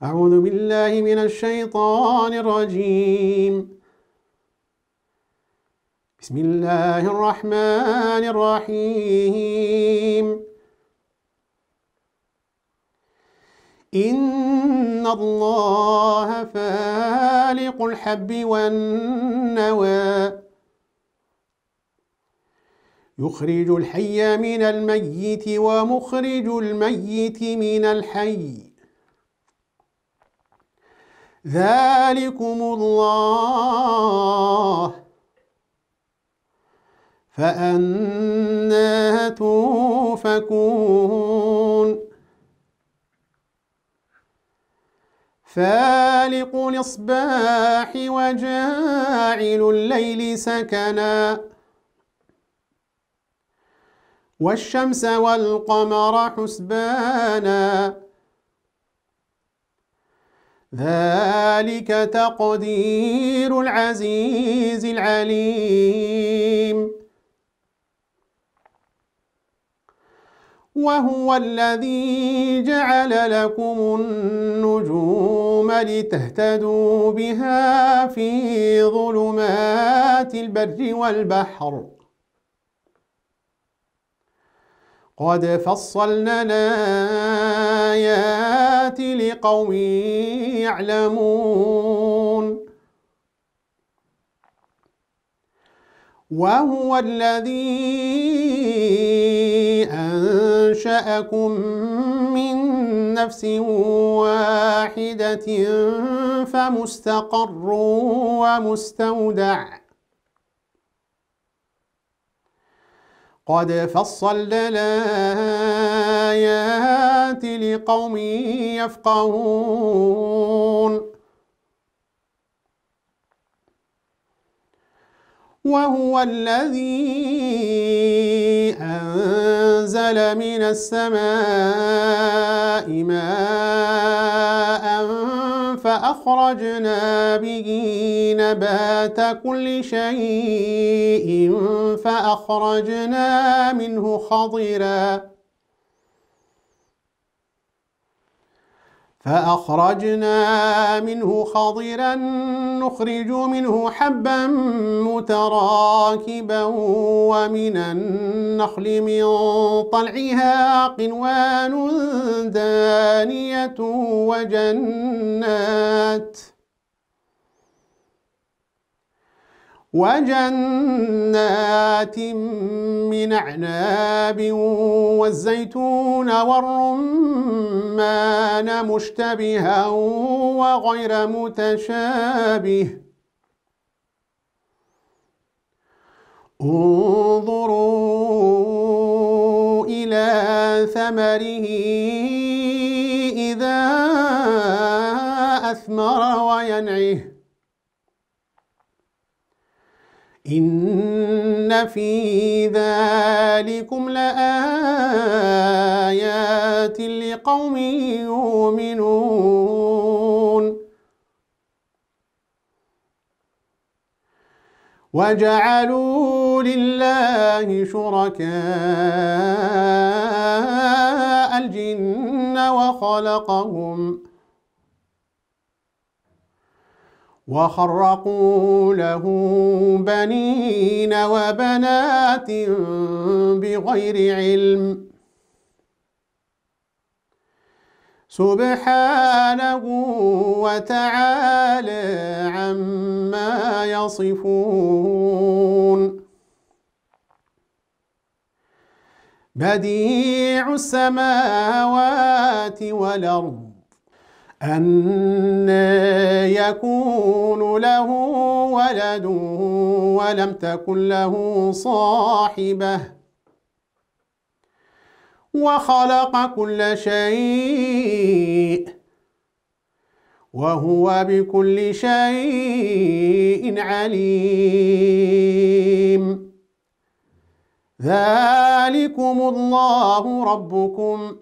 أعوذ بالله من الشيطان الرجيم بسم الله الرحمن الرحيم إن الله فالق الحب والنوى يخرج الحي من الميت ومخرج الميت من الحي ذلكم الله فأنا توفكون فالق الإصباح وجاعل الليل سكنا والشمس والقمر حسبانا ذلك تقدير العزيز العليم وهو الذي جعل لكم النجوم لتهتدوا بها في ظلمات البر والبحر قد فصلنا الآيات الآيات لقوم يعلمون وهو الذي أنشأكم من نفس واحدة فمستقر ومستودع قد فصلنا الآيات لقوم يفقهون وهو الذي أنزل أنزل من السماء ماء فأخرجنا به نبات كل شيء فأخرجنا منه خضراً فأخرجنا منه خضرا نخرج منه حبا متراكبا ومن النخل من طلعها قنوان دانية وجنات ۖ وجنات من أعناب والزيتون والرمان مشتبها وغير متشابه انظروا إلى ثمره إذا أثمر وينعه إن في ذلكم لآيات لقوم يؤمنون وجعلوا لله شركاء الجن وخلقهم وخرقوا له بنين وبنات بغير علم سبحانه وتعالى عما يصفون بديع السماوات والأرض أن يكون له ولد ولم تكن له صاحبة وخلق كل شيء وهو بكل شيء عليم ذلكم الله ربكم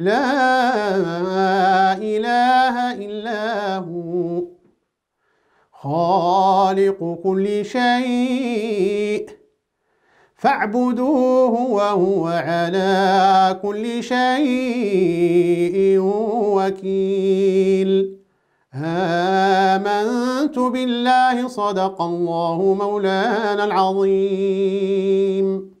لا إله إلا هو خالق كل شيء فاعبدوه وهو على كل شيء وكيل آمنت بالله صدق الله مولانا العظيم